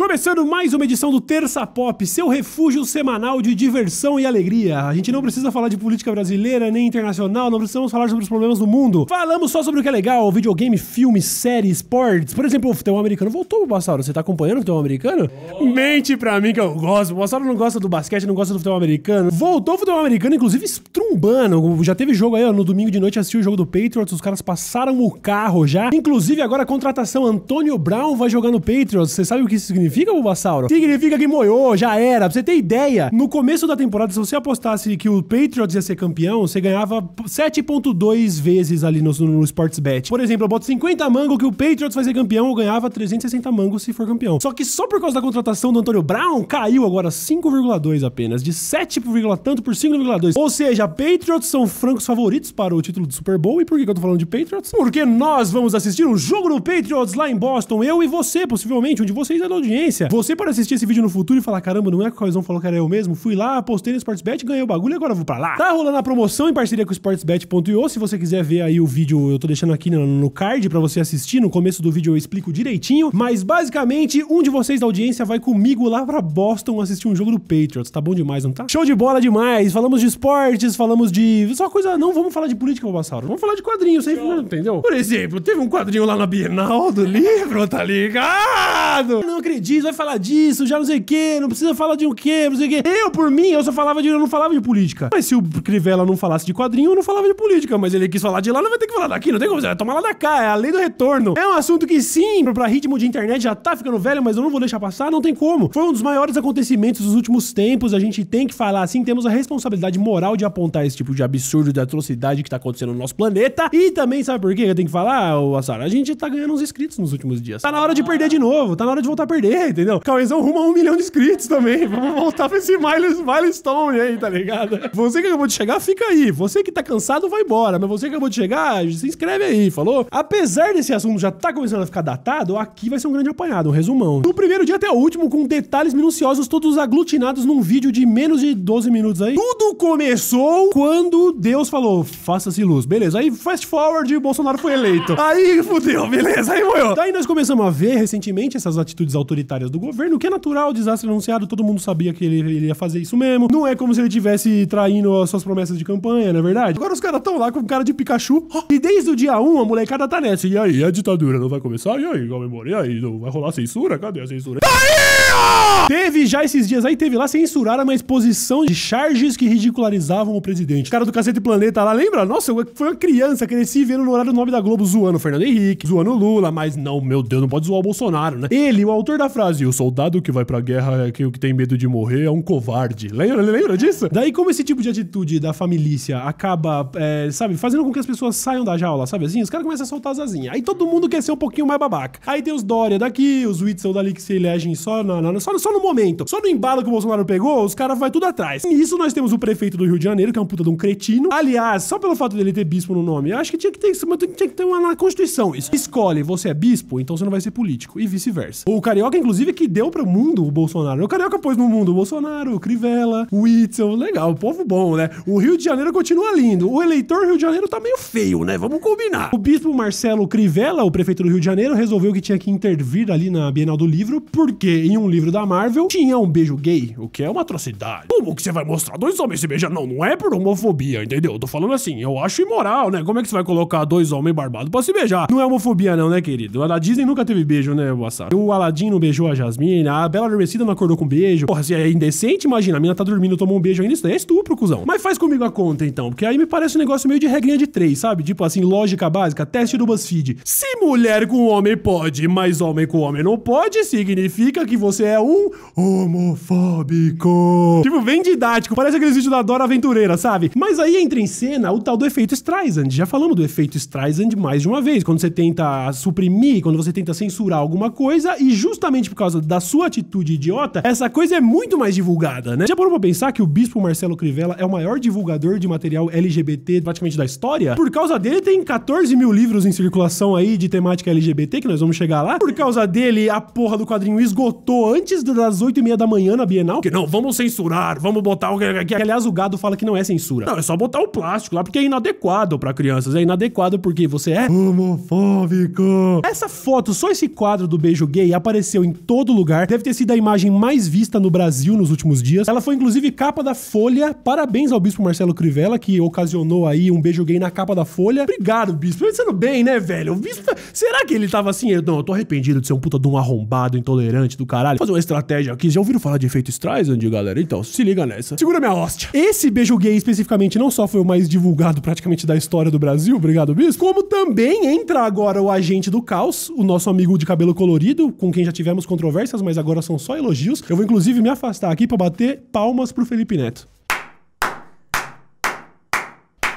Começando mais uma edição do Terça Pop, seu refúgio semanal de diversão e alegria. A gente não precisa falar de política brasileira nem internacional, não precisamos falar sobre os problemas do mundo. Falamos só sobre o que é legal: videogame, filme, série, esportes. Por exemplo, o futebol americano voltou, Bassaro. Você tá acompanhando o futebol americano? Oh. Mente pra mim que eu gosto. O Bassaro não gosta do basquete, não gosta do futebol americano. Voltou o futebol americano, inclusive estrumbando. Já teve jogo aí, ó, no domingo de noite assistiu o jogo do Patriots. Os caras passaram o carro já. Inclusive, agora a contratação Antônio Brown vai jogar no Patriots. Você sabe o que isso significa? significa, Bulbasauro? Significa que moiou, já era. Pra você ter ideia, no começo da temporada, se você apostasse que o Patriots ia ser campeão, você ganhava 7.2 vezes ali no, no Sportsbet. Por exemplo, eu boto 50 mangos que o Patriots vai ser campeão, eu ganhava 360 mangos se for campeão. Só que só por causa da contratação do Antônio Brown, caiu agora 5,2 apenas, de 7, tanto por 5,2. Ou seja, Patriots são francos favoritos para o título do Super Bowl. E por que eu tô falando de Patriots? Porque nós vamos assistir um jogo do Patriots lá em Boston, eu e você, possivelmente, um de vocês é da audiência experiência, você pode assistir esse vídeo no futuro e falar: caramba, não é que o Caizão falou que era eu mesmo? Fui lá, postei no Sportsbet, ganhei o bagulho e agora vou pra lá. Tá rolando a promoção em parceria com o Sportsbet.io. Se você quiser ver aí o vídeo, eu tô deixando aqui no card para você assistir. No começo do vídeo eu explico direitinho. Mas basicamente, um de vocês da audiência vai comigo lá pra Boston assistir um jogo do Patriots. Tá bom demais, não tá? Show de bola demais! Falamos de esportes, falamos de. Só coisa. Não vamos falar de política, Bobassauro. Vamos falar de quadrinhos, sempre, entendeu? Por exemplo, teve um quadrinho lá na Bienal do livro, tá ligado? Não acredito disso, vai falar disso, já não sei o quê, não precisa falar de o que quê, não sei o quê. Eu, por mim, eu só falava de. Eu não falava de política. Mas se o Crivella não falasse de quadrinho, eu não falava de política. Mas ele quis falar de lá, não vai ter que falar daqui, não tem como. Vai tomar lá da cá, é a lei do retorno. É um assunto que, sim, pra ritmo de internet já tá ficando velho, mas eu não vou deixar passar, não tem como. Foi um dos maiores acontecimentos dos últimos tempos, a gente tem que falar assim, temos a responsabilidade moral de apontar esse tipo de absurdo, de atrocidade que tá acontecendo no nosso planeta. E também, sabe por quê que eu tenho que falar, o Assara? A gente tá ganhando uns inscritos nos últimos dias. Tá na hora de perder de novo, tá na hora de voltar a perder ver, entendeu? Cauêzão rumo a um milhão de inscritos também. Vamos voltar pra esse milestone aí, tá ligado? Você que acabou de chegar, fica aí. Você que tá cansado, vai embora. Mas você que acabou de chegar, se inscreve aí, falou? Apesar desse assunto já tá começando a ficar datado, aqui vai ser um grande apanhado, um resumão. Do primeiro dia até o último, com detalhes minuciosos, todos aglutinados num vídeo de menos de 12 minutos aí. Tudo começou quando Deus falou, faça-se luz. Beleza, aí fast forward, Bolsonaro foi eleito. Aí fudeu, beleza, aí morreu. Daí nós começamos a ver recentemente essas atitudes autoritárias prioritárias do governo, o que é natural, desastre anunciado, todo mundo sabia que ele, ele ia fazer isso mesmo. Não é como se ele tivesse traindo as suas promessas de campanha, na é verdade? Agora os caras estão lá com cara de Pikachu, e desde o dia 1 a molecada tá nessa. E aí, a ditadura não vai começar? E aí, memória? E aí, não vai rolar censura? Cadê a censura? Aí, ó! Teve já esses dias aí, teve lá, censuraram uma exposição de charges que ridicularizavam o presidente. O cara do Cacete Planeta lá, lembra? Nossa, eu fui uma criança, cresci vendo no horário do nome da Globo zoando o Fernando Henrique, zoando o Lula, mas não, meu Deus, não pode zoar o Bolsonaro, né? Ele, o autor da frase, o soldado que vai pra guerra é que o que tem medo de morrer é um covarde. Lembra, lembra disso? Daí, como esse tipo de atitude da família acaba, é, sabe, fazendo com que as pessoas saiam da jaula, sabe assim? Os caras começam a soltar as asinhas. Aí todo mundo quer ser um pouquinho mais babaca. Aí tem os Dória daqui, os Whitson dali que se elegem só na, na, só, só no momento, só no embalo que o Bolsonaro pegou, os caras vai tudo atrás. Nisso nós temos o prefeito do Rio de Janeiro, que é um puta de um cretino. Aliás, só pelo fato dele ter bispo no nome, acho que tinha que ter, isso mas tinha que ter uma na Constituição isso. Escolhe, você é bispo, então você não vai ser político. E vice-versa. O Carioca, inclusive, que deu pro mundo o Bolsonaro. O Carioca pôs no mundo o Bolsonaro, o Crivella, o Itzel. Legal, o povo bom, né? O Rio de Janeiro continua lindo. O eleitor Rio de Janeiro tá meio feio, né? Vamos combinar. O bispo Marcelo Crivella, o prefeito do Rio de Janeiro, resolveu que tinha que intervir ali na Bienal do Livro, porque em um livro da Marvel tinha um beijo gay, o que é uma atrocidade. Como que você vai mostrar dois homens se beijando? Não, não é por homofobia, entendeu? Eu tô falando assim, eu acho imoral, né? Como é que você vai colocar dois homens barbados pra se beijar? Não é homofobia não, né, querido? A Disney nunca teve beijo, né, Wassara? O Aladdin não beijou a Jasmine, a Bela Adormecida não acordou com beijo. Porra, se é indecente, imagina, a mina tá dormindo, tomou um beijo ainda, é isso daí é estupro, cuzão. Mas faz comigo a conta, então, porque aí me parece um negócio meio de regrinha de três, sabe? Tipo assim, lógica básica, teste do BuzzFeed. Se mulher com homem pode, mas homem com homem não pode, significa que você é um homofóbico. Tipo, bem didático. Parece aqueles vídeos da Dora Aventureira, sabe? Mas aí entra em cena o tal do efeito Streisand. Já falamos do efeito Streisand mais de uma vez. Quando você tenta suprimir, quando você tenta censurar alguma coisa e justamente por causa da sua atitude idiota, essa coisa é muito mais divulgada, né? Já parou pra pensar que o bispo Marcelo Crivella é o maior divulgador de material LGBT praticamente da história? Por causa dele tem 14 mil livros em circulação aí de temática LGBT, que nós vamos chegar lá. Por causa dele, a porra do quadrinho esgotou antes corrida das 8 e meia da manhã na Bienal. Que não, vamos censurar, vamos botar o. Que, aliás, o gado fala que não é censura. Não, é só botar o plástico lá, porque é inadequado para crianças. É inadequado porque você é homofóbico. Essa foto, só esse quadro do beijo gay, apareceu em todo lugar. Deve ter sido a imagem mais vista no Brasil nos últimos dias. Ela foi, inclusive, capa da Folha. Parabéns ao bispo Marcelo Crivella, que ocasionou aí um beijo gay na capa da Folha. Obrigado, bispo. Pensando bem, né, velho? O bispo. Tá- Será que ele tava assim? Não, eu tô arrependido de ser um puta de um arrombado, intolerante do caralho. Fazer uma extra estratégia aqui. Já ouviram falar de efeito Streisand, galera? Então, se liga nessa. Segura minha hóstia. Esse beijo gay especificamente não só foi o mais divulgado praticamente da história do Brasil, obrigado, bispo, como também entra agora o agente do caos, o nosso amigo de cabelo colorido, com quem já tivemos controvérsias, mas agora são só elogios. Eu vou inclusive me afastar aqui para bater palmas pro Felipe Neto.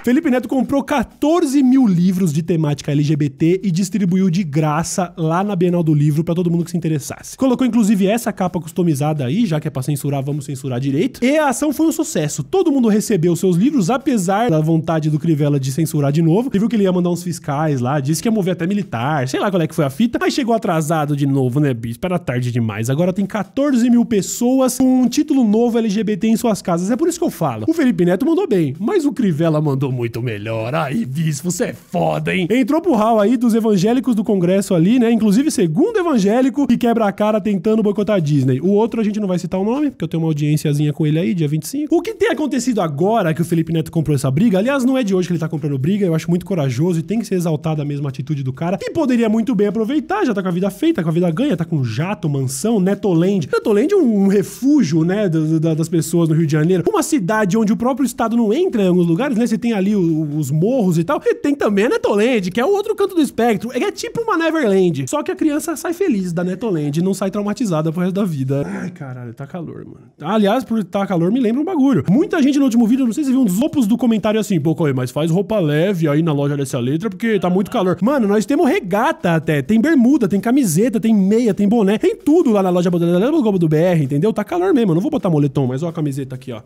Felipe Neto comprou 14 mil livros de temática LGBT e distribuiu de graça lá na Bienal do Livro para todo mundo que se interessasse. Colocou inclusive essa capa customizada aí, já que é pra censurar, vamos censurar direito. E a ação foi um sucesso. Todo mundo recebeu seus livros, apesar da vontade do Crivella de censurar de novo. Ele viu que ele ia mandar uns fiscais lá, disse que ia mover até militar, sei lá qual é que foi a fita. Mas chegou atrasado de novo, né, bicho? Era tarde demais. Agora tem 14 mil pessoas com um título novo LGBT em suas casas. É por isso que eu falo. O Felipe Neto mandou bem, mas o Crivella mandou muito melhor. Aí, bispo, você é foda, hein? Entrou pro hall aí dos evangélicos do Congresso ali, né? Inclusive, segundo evangélico que quebra a cara tentando boicotar a Disney. O outro a gente não vai citar o nome, porque eu tenho uma audiênciazinha com ele aí, dia 25. O que tem acontecido agora que o Felipe Neto comprou essa briga, aliás, não é de hoje que ele tá comprando briga, eu acho muito corajoso e tem que ser exaltada a mesma atitude do cara, e poderia muito bem aproveitar, já tá com a vida feita, com a vida ganha, tá com jato, mansão, Netoland. Netoland é um refúgio, né, das pessoas no Rio de Janeiro. Uma cidade onde o próprio Estado não entra em alguns lugares, né? Você tem ali ali os, os morros e tal. E tem também a Netoland, que é o outro canto do espectro. É tipo uma Neverland. Só que a criança sai feliz da Netoland e não sai traumatizada pro resto da vida. Ai, caralho, tá calor, mano. Aliás, por tá calor, me lembra um bagulho. Muita gente no último vídeo, não sei se viu uns opos do comentário assim, pô, mas faz roupa leve aí na loja dessa letra, porque tá muito calor. Mano, nós temos regata até. Tem bermuda, tem camiseta, tem meia, tem boné, tem tudo lá na loja do BR, entendeu? Tá calor mesmo. Eu não vou botar moletom, mas olha a camiseta aqui, ó.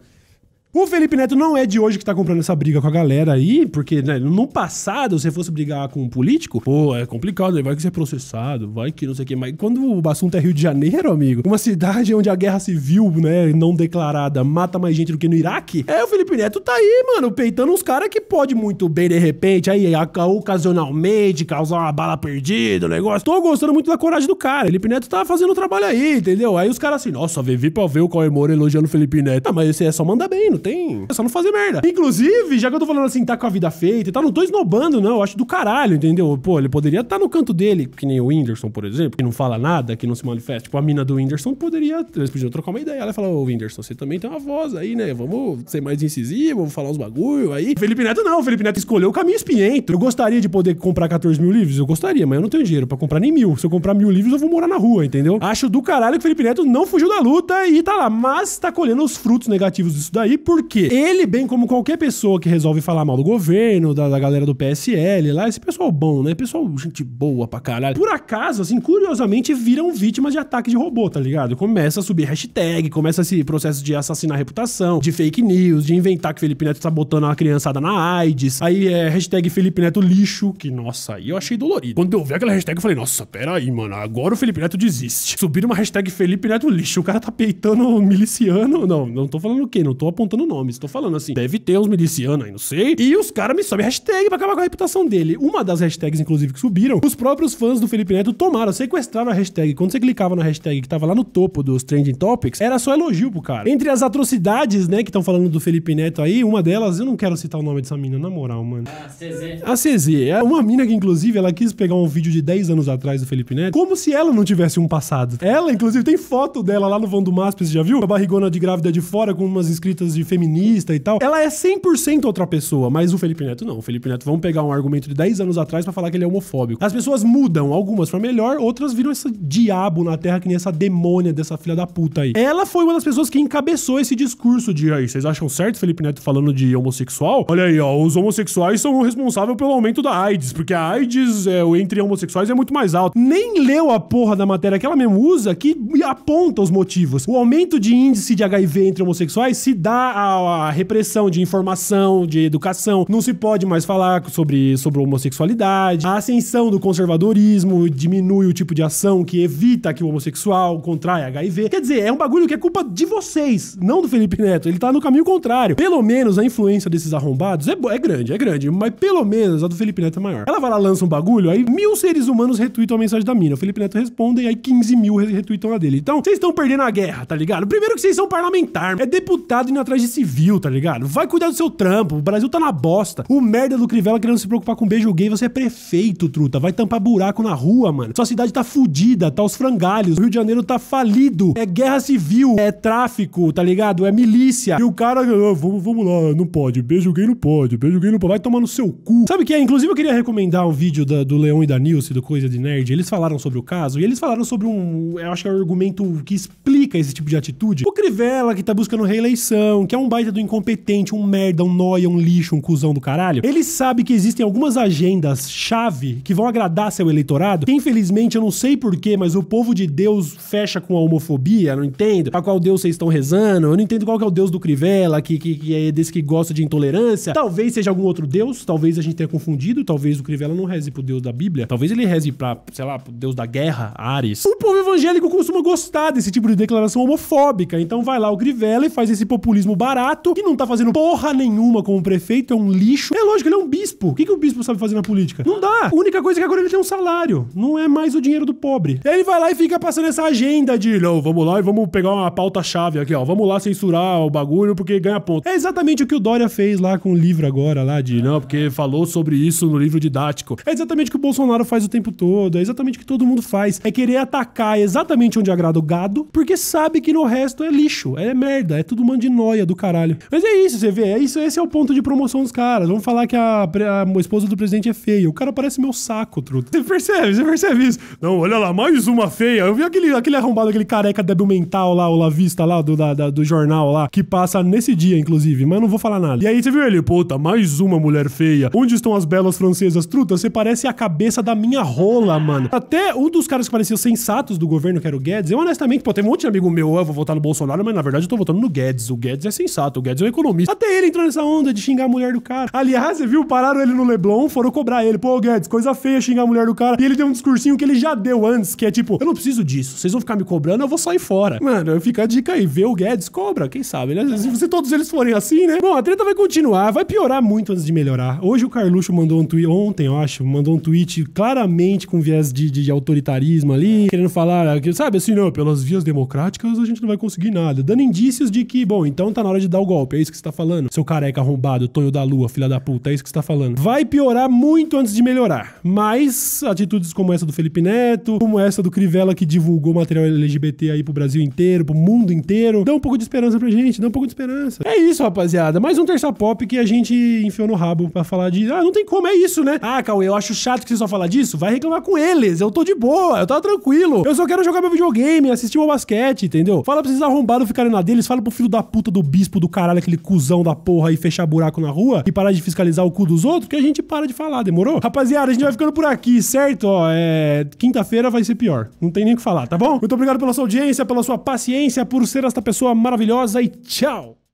O Felipe Neto não é de hoje que tá comprando essa briga com a galera aí, porque né, no passado, se fosse brigar com um político, pô, é complicado, vai que você é processado, vai que não sei o quê. Mas quando o assunto é Rio de Janeiro, amigo, uma cidade onde a guerra civil, né, não declarada, mata mais gente do que no Iraque, é o Felipe Neto tá aí, mano, peitando uns caras que pode muito bem, de repente, aí, ocasionalmente, causar uma bala perdida, o um negócio. Tô gostando muito da coragem do cara. Felipe Neto tá fazendo trabalho aí, entendeu? Aí os caras assim, nossa, Vivi pra ver o Cauê Moura elogiando o Felipe Neto. Ah, mas esse é só manda bem, não tem tem. É só não fazer merda. Inclusive, já que eu tô falando assim, tá com a vida feita e tal, não tô esnobando, não. Eu acho do caralho, entendeu? Pô, ele poderia estar tá no canto dele, que nem o Whindersson, por exemplo, que não fala nada, que não se manifesta. Tipo, a mina do Whindersson poderia. Eles podiam trocar uma ideia. Ela fala, ô Whindersson, você também tem uma voz aí, né? Vamos ser mais incisivo, vamos falar uns bagulho aí. Felipe Neto não, Felipe Neto escolheu o caminho espinhento. Eu gostaria de poder comprar 14 mil livros? Eu gostaria, mas eu não tenho dinheiro para comprar nem mil. Se eu comprar mil livros, eu vou morar na rua, entendeu? Acho do caralho que o Felipe Neto não fugiu da luta e tá lá, mas tá colhendo os frutos negativos disso daí por porque ele, bem como qualquer pessoa que resolve falar mal do governo, da, da galera do PSL lá, esse pessoal bom, né? Pessoal, gente boa pra caralho. Por acaso, assim, curiosamente, viram vítimas de ataque de robô, tá ligado? Começa a subir hashtag, começa esse processo de assassinar reputação, de fake news, de inventar que Felipe Neto tá botando uma criançada na AIDS. Aí é hashtag Felipe Neto lixo, que nossa, aí eu achei dolorido. Quando eu vi aquela hashtag, eu falei, nossa, pera aí, mano, agora o Felipe Neto desiste. Subir uma hashtag Felipe Neto lixo, o cara tá peitando miliciano. Não, não tô falando o quê? Não tô apontando colocando nomes. Tô falando assim, deve ter uns milicianos aí, não sei. E os caras me sobem hashtag pra acabar com a reputação dele. Uma das hashtags, inclusive, que subiram, os próprios fãs do Felipe Neto tomaram, sequestraram a hashtag. Quando você clicava na hashtag que tava lá no topo dos trending topics, era só elogio pro cara. Entre as atrocidades, né, que estão falando do Felipe Neto aí, uma delas, eu não quero citar o nome dessa mina, na moral, mano. Ah, a CZ. A CZ. É uma mina que, inclusive, ela quis pegar um vídeo de 10 anos atrás do Felipe Neto, como se ela não tivesse um passado. Ela, inclusive, tem foto dela lá no Vão do Masp, você já viu? A barrigona de grávida de fora com umas escritas de feminista e tal, ela é 100% outra pessoa, mas o Felipe Neto não. O Felipe Neto vamos pegar um argumento de 10 anos atrás para falar que ele é homofóbico. As pessoas mudam, algumas pra melhor, outras viram esse diabo na terra que nem essa demônia dessa filha da puta aí. Ela foi uma das pessoas que encabeçou esse discurso de aí, vocês acham certo Felipe Neto falando de homossexual? Olha aí, ó, os homossexuais são responsáveis pelo aumento da AIDS, porque a AIDS é, entre homossexuais é muito mais alto. Nem leu a porra da matéria que ela mesmo usa que aponta os motivos. O aumento de índice de HIV entre homossexuais se dá a, a, repressão de informação, de educação. Não se pode mais falar sobre, sobre homossexualidade. A ascensão do conservadorismo diminui o tipo de ação que evita que o homossexual contraia HIV. Quer dizer, é um bagulho que é culpa de vocês, não do Felipe Neto. Ele tá no caminho contrário. Pelo menos a influência desses arrombados é, é grande, é grande. Mas pelo menos a do Felipe Neto é maior. Ela vai lá, lança um bagulho, aí mil seres humanos retweetam a mensagem da mina. O Felipe Neto responde e aí 15 mil retweetam a dele. Então, vocês estão perdendo a guerra, tá ligado? Primeiro que vocês são parlamentar, é deputado indo atrás de civil, tá ligado? Vai cuidar do seu trampo. O Brasil tá na bosta. O merda do Crivella querendo se preocupar com beijo gay. Você é prefeito, truta. Vai tampar buraco na rua, mano. Sua cidade tá fudida, tá os frangalhos. O Rio de Janeiro tá falido. É guerra civil, é tráfico, tá ligado? É milícia. E o cara, ah, vamos, vamos lá, não pode. Beijo gay não pode. Beijo gay não pode. Vai tomar no seu cu. Sabe o que é? Inclusive, eu queria recomendar um vídeo da, do Leão e da Nilce, do Coisa de Nerd. Eles falaram sobre o caso e eles falaram sobre um. Eu acho que é um argumento que explica esse tipo de atitude. O Crivella, que tá buscando reeleição, que é é um baita do incompetente, um merda, um noia, um lixo, um cuzão do caralho, ele sabe que existem algumas agendas-chave que vão agradar seu eleitorado, que infelizmente eu não sei porquê, mas o povo de Deus fecha com a homofobia, não entendo. pra qual Deus vocês estão rezando, eu não entendo qual que é o Deus do Crivella, que, que, que é desse que gosta de intolerância. Talvez seja algum outro Deus, talvez a gente tenha confundido, talvez o Crivella não reze pro Deus da Bíblia, talvez ele reze pra, sei lá, pro Deus da guerra, Ares. O povo evangélico costuma gostar desse tipo de declaração homofóbica, então vai lá o Crivella e faz esse populismo barato e não tá fazendo porra nenhuma como prefeito, é um lixo. É lógico, ele é um bispo. O que, que o bispo sabe fazer na política? Não dá. A única coisa é que agora ele tem um salário. Não é mais o dinheiro do pobre. ele vai lá e fica passando essa agenda de, não, vamos lá e vamos pegar uma pauta-chave aqui, ó. Vamos lá censurar o bagulho porque ganha ponto. É exatamente o que o Dória fez lá com o livro agora, lá de, não, porque falou sobre isso no livro didático. É exatamente o que o Bolsonaro faz o tempo todo. É exatamente o que todo mundo faz. É querer atacar exatamente onde agrada o gado, porque sabe que no resto é lixo, é merda, é tudo mandinóia do caralho. Mas é isso, você vê, é isso, esse é o ponto de promoção dos caras. Vamos falar que a, a esposa do presidente é feia. O cara parece meu saco, truta. Você percebe, você percebe isso. Não, olha lá, mais uma feia. Eu vi aquele, aquele arrombado, aquele careca débil mental lá, o Lavista lá, do, da, da, do jornal lá, que passa nesse dia, inclusive, mas não vou falar nada. E aí você viu ele, puta, mais uma mulher feia. Onde estão as belas francesas? Truta, você parece a cabeça da minha rola, mano. Até um dos caras que pareciam sensatos do governo, que era o Guedes, eu honestamente, pô, tem um monte de amigo meu, eu vou votar no Bolsonaro, mas na verdade eu tô votando no Guedes. O Guedes é sensato sato, O Guedes é um economista. Até ele entrou nessa onda de xingar a mulher do cara. Aliás, você viu? Pararam ele no Leblon, foram cobrar ele. Pô, Guedes, coisa feia xingar a mulher do cara. E ele deu um discursinho que ele já deu antes, que é tipo, eu não preciso disso. Vocês vão ficar me cobrando, eu vou sair fora. Mano, fica a dica aí. Vê o Guedes, cobra. Quem sabe, né? Se todos eles forem assim, né? Bom, a treta vai continuar. Vai piorar muito antes de melhorar. Hoje o Carluxo mandou um tweet, ontem, eu acho, mandou um tweet claramente com viés de, de, de autoritarismo ali, querendo falar, sabe assim, não, pelas vias democráticas a gente não vai conseguir nada. Dando indícios de que, bom, então tá na na hora de dar o golpe. É isso que você tá falando? Seu careca arrombado, Tonho da Lua, filha da puta, é isso que você tá falando. Vai piorar muito antes de melhorar. Mas atitudes como essa do Felipe Neto, como essa do Crivella que divulgou material LGBT aí pro Brasil inteiro, pro mundo inteiro, dá um pouco de esperança pra gente, dá um pouco de esperança. É isso, rapaziada. Mais um Terça Pop que a gente enfiou no rabo pra falar de. Ah, não tem como, é isso, né? Ah, Cauê, eu acho chato que você só fala disso. Vai reclamar com eles. Eu tô de boa, eu tava tranquilo. Eu só quero jogar meu videogame, assistir o basquete, entendeu? Fala pra vocês arrombados ficarem na deles, fala pro filho da puta do bicho bispo do caralho, aquele cuzão da porra e fechar buraco na rua e parar de fiscalizar o cu dos outros, que a gente para de falar, demorou? Rapaziada, a gente vai ficando por aqui, certo? Ó, é... Quinta-feira vai ser pior. Não tem nem o que falar, tá bom? Muito obrigado pela sua audiência, pela sua paciência, por ser esta pessoa maravilhosa e tchau!